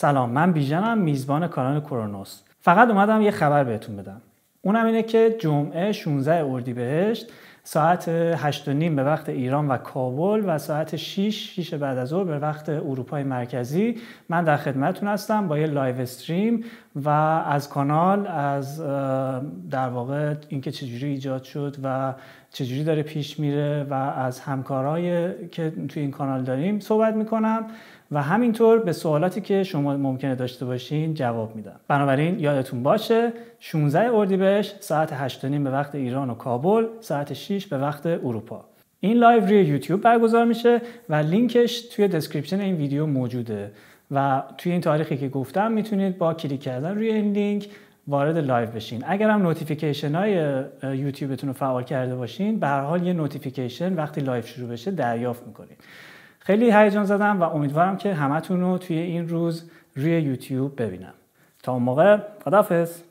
سلام من بیژنم میزبان کانال کرونوس فقط اومدم یه خبر بهتون بدم اونم اینه که جمعه 16 اردیبهشت ساعت 8 نیم به وقت ایران و کابل و ساعت 6 6 بعد از ظهر به وقت اروپای مرکزی من در خدمتتون هستم با یه لایو استریم و از کانال از در واقع اینکه چجوری ایجاد شد و چجوری داره پیش میره و از همکارای که توی این کانال داریم صحبت میکنم و همینطور به سوالاتی که شما ممکنه داشته باشین جواب میدم بنابراین یادتون باشه 16 اردیبهشت ساعت 8 به وقت ایران و کابل ساعت 6 به وقت اروپا این لایو روی یوتیوب برگزار میشه و لینکش توی دسکریپشن این ویدیو موجوده و توی این تاریخی که گفتم میتونید با کلیک کردن روی این لینک وارد لایو بشین اگر هم نوتیفیکیشن های یوتیوبتون رو فعال کرده باشین به هر حال یه نوتیفیکیشن وقتی لایو شروع بشه دریافت میکنید خیلی هیجان زدم و امیدوارم که همتون رو توی این روز روی یوتیوب ببینم تا اون موقع خدافظ